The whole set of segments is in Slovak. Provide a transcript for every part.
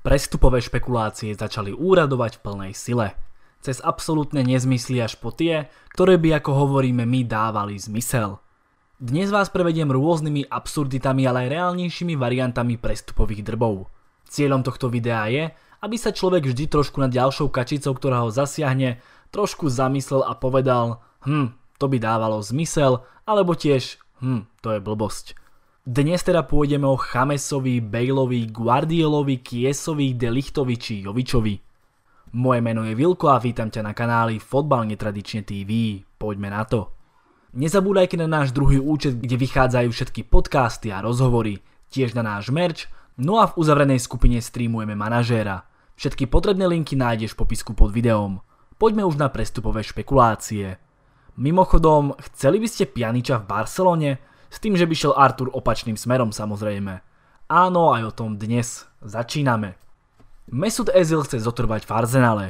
Prestupové špekulácie začali úradovať v plnej sile. Cez absolútne nezmysly až po tie, ktoré by ako hovoríme my dávali zmysel. Dnes vás prevediem rôznymi absurditami, ale aj reálnejšími variantami prestupových drbov. Cieľom tohto videa je, aby sa človek vždy trošku nad ďalšou kačicou, ktorá ho zasiahne, trošku zamyslel a povedal, hm, to by dávalo zmysel, alebo tiež, hm, to je blbosť. Dnes teda pôjdeme o Chamesovi, Bejlovi, Guardiolovi, Kiesovi, Delichtovi či Jovičovi. Moje meno je Vilko a vítam ťa na kanáli Fotbal netradične TV. Poďme na to. Nezabúdajte na náš druhý účet, kde vychádzajú všetky podcasty a rozhovory, tiež na náš merch, no a v uzavrenej skupine streamujeme manažéra. Všetky potrebné linky nájdeš v popisku pod videom. Poďme už na prestupové špekulácie. Mimochodom, chceli by ste pianiča v Barcelone? S tým, že by šiel Artur opačným smerom samozrejme. Áno, aj o tom dnes. Začíname. Mesut Ezil chce zotrvať v Arzenale.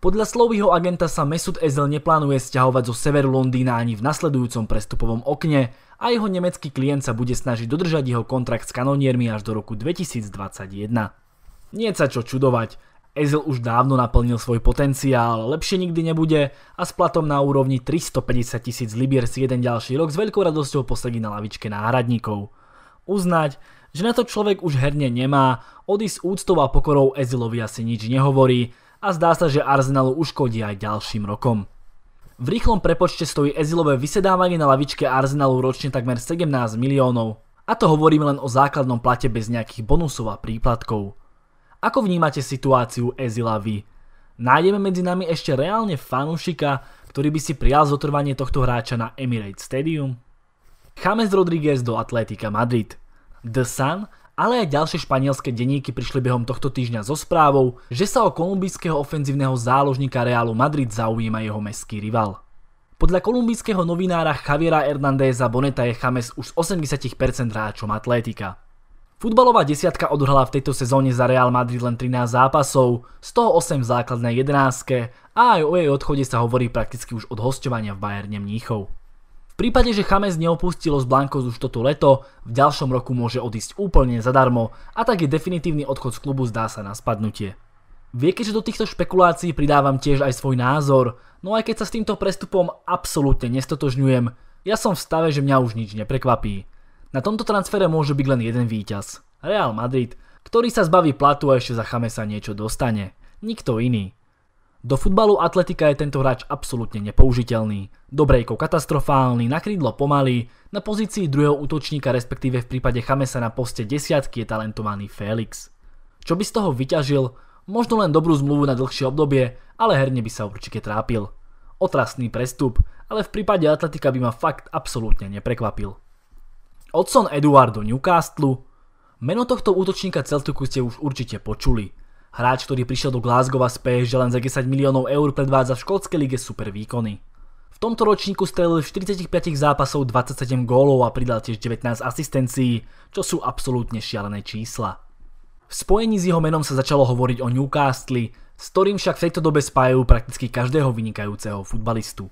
Podľa slovýho agenta sa Mesut Ezil neplánuje stiahovať zo severu Londýna ani v nasledujúcom prestupovom okne a jeho nemecký klient sa bude snažiť dodržať jeho kontrakt s kanoniermi až do roku 2021. Nie sa čo čudovať, Ezil už dávno naplnil svoj potenciál, lepšie nikdy nebude a s platom na úrovni 350 tisíc libier si jeden ďalší rok s veľkou radosťou posledí na lavičke náhradníkov. Uznať, že na to človek už herne nemá, odísť úctou a pokorou Ezilovi asi nič nehovorí a zdá sa, že Arsenalu uškodí aj ďalším rokom. V rýchlom prepočte stojí Ezilové vysedávanie na lavičke Arsenalu ročne takmer 17 miliónov. A to hovoríme len o základnom plate bez nejakých bonusov a príplatkov. Ako vnímate situáciu Ezila vy? Nájdeme medzi nami ešte reálne fanúšika, ktorý by si prijal zotrvanie tohto hráča na Emirates Stadium? James Rodriguez do Atletica Madrid. The Sun, ale aj ďalšie španielské denníky prišli behom tohto týždňa so správou, že sa o kolumbijského ofenzívneho záložníka Realu Madrid zaujíma jeho meský rival. Podľa kolumbijského novinára Javiera Hernandeza Boneta je Chames už z 80% hráčom Atlétika. Futbalová desiatka odhrala v tejto sezóne za Real Madrid len 13 zápasov, z toho 8 v základnej 11 a aj o jej odchode sa hovorí prakticky už od hostovania v Bayerne Mníchov. V prípade, že Chamez neopustilo z Blancos už toto leto, v ďalšom roku môže odísť úplne zadarmo a tak je definitívny odchod z klubu zdá sa na spadnutie. Vie, keďže do týchto špekulácií pridávam tiež aj svoj názor, no aj keď sa s týmto prestupom absolútne nestotožňujem, ja som v stave, že mňa už nič neprekvapí. Na tomto transfere môže byť len jeden víťaz. Real Madrid, ktorý sa zbaví platu a ešte za Chamesa niečo dostane. Nikto iný. Do futbalu atletika je tento hráč absolútne nepoužiteľný. Dobrejko katastrofálny, na krídlo pomalý, na pozícii druhého útočníka respektíve v prípade Chamesa na poste desiatky je talentovaný Felix. Čo by z toho vyťažil? Možno len dobrú zmluvu na dlhšie obdobie, ale herne by sa určite trápil. Otrasný prestup, ale v prípade atletika by ma fakt absolútne neprekvapil. Odson Eduardo Newcastle. Meno tohto útočníka Celticu ste už určite počuli. Hráč, ktorý prišiel do Glasgowa a PSG len za 10 miliónov eur predvádza v škótskej lige super výkony. V tomto ročníku strelil v 45 zápasov 27 gólov a pridal tiež 19 asistencií, čo sú absolútne šialené čísla. V spojení s jeho menom sa začalo hovoriť o Newcastle, s ktorým však v tejto dobe spájajú prakticky každého vynikajúceho futbalistu.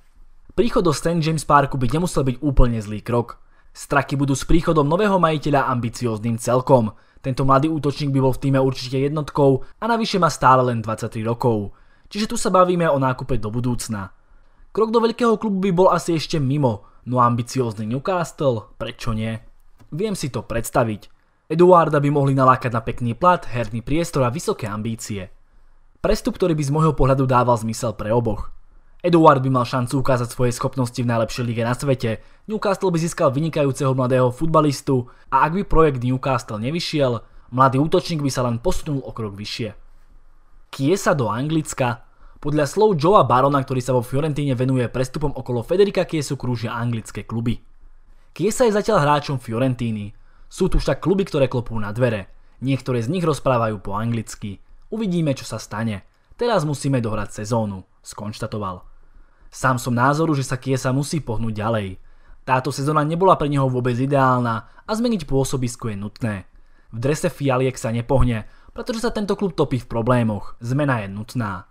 Príchod do St. James Parku by nemusel byť úplne zlý krok – Straky budú s príchodom nového majiteľa ambicióznym celkom. Tento mladý útočník by bol v týme určite jednotkou a navyše má stále len 23 rokov. Čiže tu sa bavíme o nákupe do budúcna. Krok do veľkého klubu by bol asi ešte mimo, no ambiciózny Newcastle, prečo nie? Viem si to predstaviť. Eduarda by mohli nalákať na pekný plat, herný priestor a vysoké ambície. Prestup, ktorý by z môjho pohľadu dával zmysel pre oboch. Eduard by mal šancu ukázať svoje schopnosti v najlepšej lige na svete. Newcastle by získal vynikajúceho mladého futbalistu a ak by projekt Newcastle nevyšiel, mladý útočník by sa len posunul o krok vyššie. Kiesa do Anglicka Podľa slov Joea Barona, ktorý sa vo Fiorentíne venuje prestupom okolo Federica Kiesu krúžia anglické kluby. Kiesa je zatiaľ hráčom Fiorentíny. Sú tu však kluby, ktoré klopú na dvere. Niektoré z nich rozprávajú po anglicky. Uvidíme, čo sa stane. Teraz musíme dohrať sezónu, skonštatoval. Sám som názoru, že sa Kiesa musí pohnúť ďalej. Táto sezóna nebola pre neho vôbec ideálna a zmeniť pôsobisko je nutné. V drese Fialiek sa nepohne, pretože sa tento klub topí v problémoch. Zmena je nutná.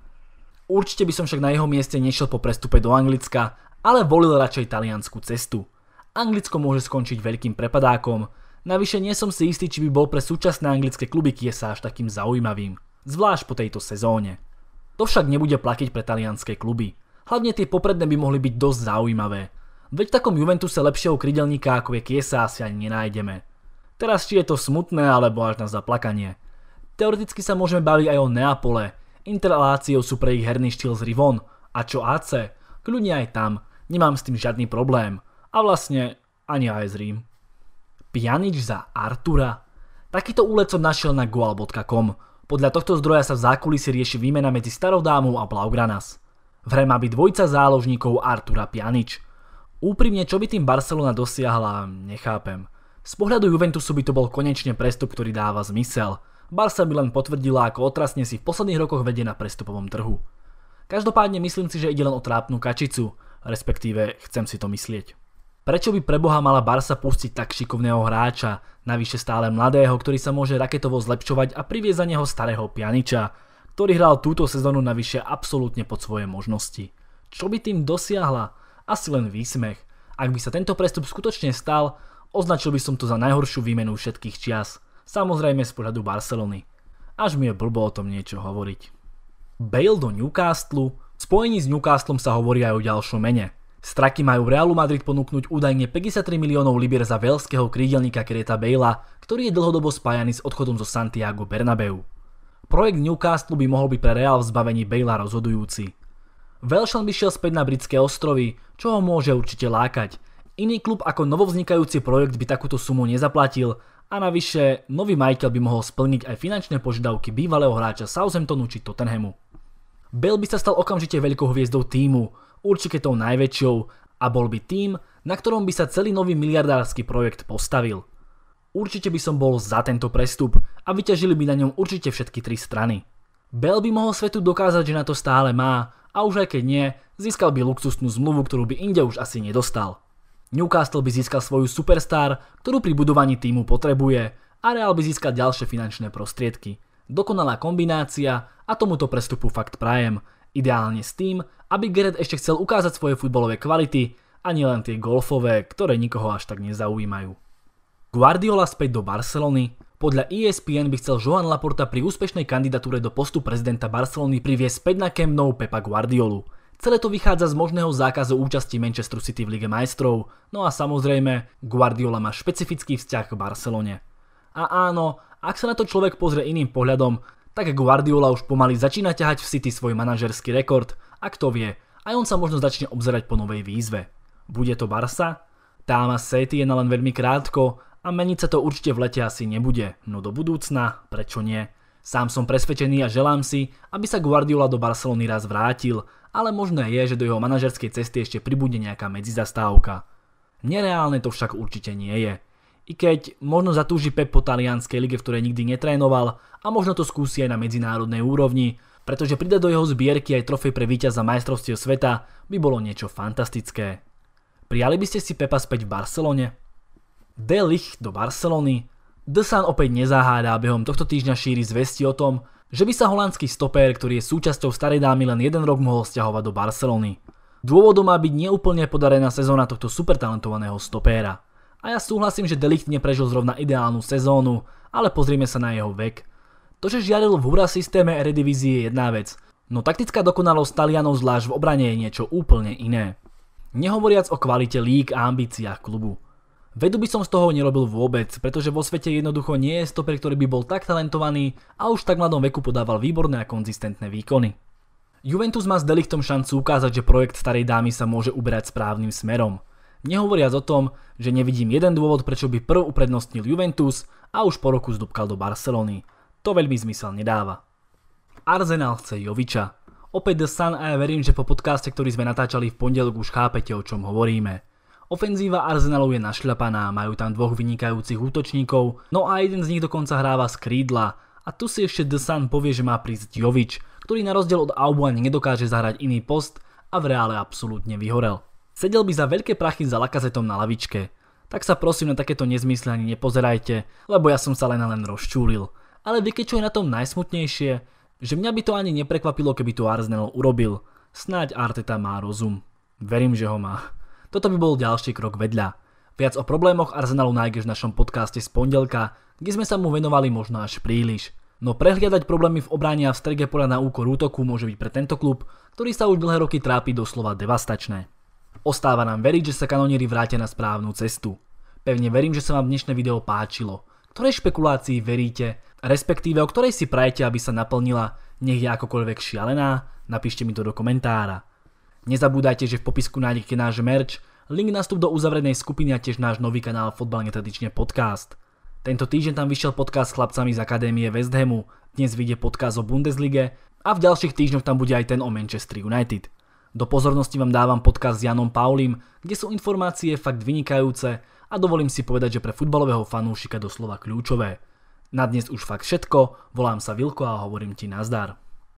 Určite by som však na jeho mieste nešiel po prestupe do Anglicka, ale volil radšej taliansku cestu. Anglicko môže skončiť veľkým prepadákom, navyše nie som si istý, či by bol pre súčasné anglické kluby Kiesa až takým zaujímavým, zvlášť po tejto sezóne. To však nebude platiť pre talianské kluby hlavne tie popredné by mohli byť dosť zaujímavé. Veď v takom Juventuse lepšieho krydelníka ako je Kiesa asi ani nenájdeme. Teraz či je to smutné alebo až na zaplakanie. Teoreticky sa môžeme baviť aj o Neapole, Interaláciou sú pre ich herný štýl z Rivon a čo AC, kľudne aj tam, nemám s tým žiadny problém. A vlastne ani aj z Rím. Pjanič za Artura? Takýto úlet som našiel na goal.com. Podľa tohto zdroja sa v zákulisi rieši výmena medzi dámou a Blaugranas hre má byť dvojca záložníkov Artura Pjanič. Úprimne, čo by tým Barcelona dosiahla, nechápem. Z pohľadu Juventusu by to bol konečne prestup, ktorý dáva zmysel. Barca by len potvrdila, ako otrasne si v posledných rokoch vedie na prestupovom trhu. Každopádne myslím si, že ide len o trápnu kačicu, respektíve chcem si to myslieť. Prečo by preboha mala Barca pustiť tak šikovného hráča, navyše stále mladého, ktorý sa môže raketovo zlepšovať a privie za neho starého pianiča? ktorý hral túto sezónu navyše absolútne pod svoje možnosti. Čo by tým dosiahla? Asi len výsmech. Ak by sa tento prestup skutočne stal, označil by som to za najhoršiu výmenu všetkých čias. Samozrejme z pohľadu Barcelony. Až mi je blbo o tom niečo hovoriť. Bale do Newcastle. V spojení s Newcastlom sa hovorí aj o ďalšom mene. Straky majú Realu Madrid ponúknuť údajne 53 miliónov libier za veľského krídelníka Kreta Bale'a, ktorý je dlhodobo spájaný s odchodom zo Santiago Bernabeu. Projekt Newcastle by mohol byť pre Real v zbavení Bale'a rozhodujúci. Welshon by šiel späť na britské ostrovy, čo ho môže určite lákať. Iný klub ako novovznikajúci projekt by takúto sumu nezaplatil a navyše nový majiteľ by mohol splniť aj finančné požiadavky bývalého hráča Southamptonu či Tottenhamu. Bale by sa stal okamžite veľkou hviezdou týmu, určite tou najväčšou a bol by tým, na ktorom by sa celý nový miliardársky projekt postavil. Určite by som bol za tento prestup, a vyťažili by na ňom určite všetky tri strany. Bell by mohol svetu dokázať, že na to stále má a už aj keď nie, získal by luxusnú zmluvu, ktorú by inde už asi nedostal. Newcastle by získal svoju superstar, ktorú pri budovaní týmu potrebuje a Real by získal ďalšie finančné prostriedky. Dokonalá kombinácia a tomuto prestupu fakt prajem, ideálne s tým, aby Gerrit ešte chcel ukázať svoje futbolové kvality a nielen tie golfové, ktoré nikoho až tak nezaujímajú. Guardiola späť do Barcelony podľa ESPN by chcel Joan Laporta pri úspešnej kandidatúre do postu prezidenta Barcelony priviesť späť na Camp Nou Pepa Guardiolu. Celé to vychádza z možného zákazu účasti Manchesteru City v Lige majstrov, no a samozrejme, Guardiola má špecifický vzťah k Barcelone. A áno, ak sa na to človek pozrie iným pohľadom, tak Guardiola už pomaly začína ťahať v City svoj manažerský rekord a kto vie, aj on sa možno začne obzerať po novej výzve. Bude to Barsa? Tá má na len veľmi krátko a meniť sa to určite v lete asi nebude, no do budúcna prečo nie? Sám som presvedčený a želám si, aby sa Guardiola do Barcelony raz vrátil, ale možné je, že do jeho manažerskej cesty ešte pribude nejaká medzizastávka. Nereálne to však určite nie je. I keď možno zatúži Pep po talianskej lige, v ktorej nikdy netrénoval a možno to skúsi aj na medzinárodnej úrovni, pretože pridať do jeho zbierky aj trofej pre víťaza majstrovstiev sveta by bolo niečo fantastické. Prijali by ste si Pepa späť v Barcelone? De Ligt do Barcelony, Desan opäť nezaháda a behom tohto týždňa šíri zvesti o tom, že by sa holandský stopér, ktorý je súčasťou starej dámy len jeden rok mohol stiahovať do Barcelony. Dôvodom má byť neúplne podarená sezóna tohto supertalentovaného stopéra. A ja súhlasím, že Ligt neprežil zrovna ideálnu sezónu, ale pozrieme sa na jeho vek. To, že žiaril v hura systéme Eredivizie je jedna vec, no taktická dokonalosť Talianov zvlášť v obrane je niečo úplne iné. Nehovoriac o kvalite lík a ambíciách klubu. Vedu by som z toho nerobil vôbec, pretože vo svete jednoducho nie je stoper, ktorý by bol tak talentovaný a už tak mladom veku podával výborné a konzistentné výkony. Juventus má s Delichtom šancu ukázať, že projekt starej dámy sa môže uberať správnym smerom. Nehovoriac o tom, že nevidím jeden dôvod, prečo by prv uprednostnil Juventus a už po roku zdúbkal do Barcelony. To veľmi zmysel nedáva. Arsenal chce Joviča. Opäť The Sun a ja verím, že po podcaste, ktorý sme natáčali v pondelok už chápete, o čom hovoríme. Ofenzíva Arsenalu je našľapaná, majú tam dvoch vynikajúcich útočníkov, no a jeden z nich dokonca hráva z krídla. A tu si ešte The Sun povie, že má prísť Jovič, ktorý na rozdiel od Aubane nedokáže zahrať iný post a v reále absolútne vyhorel. Sedel by za veľké prachy za lakazetom na lavičke. Tak sa prosím na takéto nezmysly ani nepozerajte, lebo ja som sa len a len rozčúlil. Ale vieke čo je na tom najsmutnejšie, že mňa by to ani neprekvapilo, keby to Arsenal urobil. Snáď Arteta má rozum. Verím, že ho má. Toto by bol ďalší krok vedľa. Viac o problémoch Arsenalu nájdeš v našom podcaste z pondelka, kde sme sa mu venovali možno až príliš. No prehliadať problémy v obráni a v strede pola na úkor útoku môže byť pre tento klub, ktorý sa už dlhé roky trápi doslova devastačné. Ostáva nám veriť, že sa kanonieri vrátia na správnu cestu. Pevne verím, že sa vám dnešné video páčilo. Ktorej špekulácii veríte, respektíve o ktorej si prajete, aby sa naplnila, nech je akokoľvek šialená, napíšte mi to do komentára. Nezabúdajte, že v popisku nájdete náš merch, link na vstup do uzavrenej skupiny a tiež náš nový kanál Fotbal netradične podcast. Tento týždeň tam vyšiel podcast s chlapcami z Akadémie West Hamu, dnes vyjde podcast o Bundeslige a v ďalších týždňoch tam bude aj ten o Manchester United. Do pozornosti vám dávam podcast s Janom Paulim, kde sú informácie fakt vynikajúce a dovolím si povedať, že pre futbalového fanúšika doslova kľúčové. Na dnes už fakt všetko, volám sa Vilko a hovorím ti nazdar.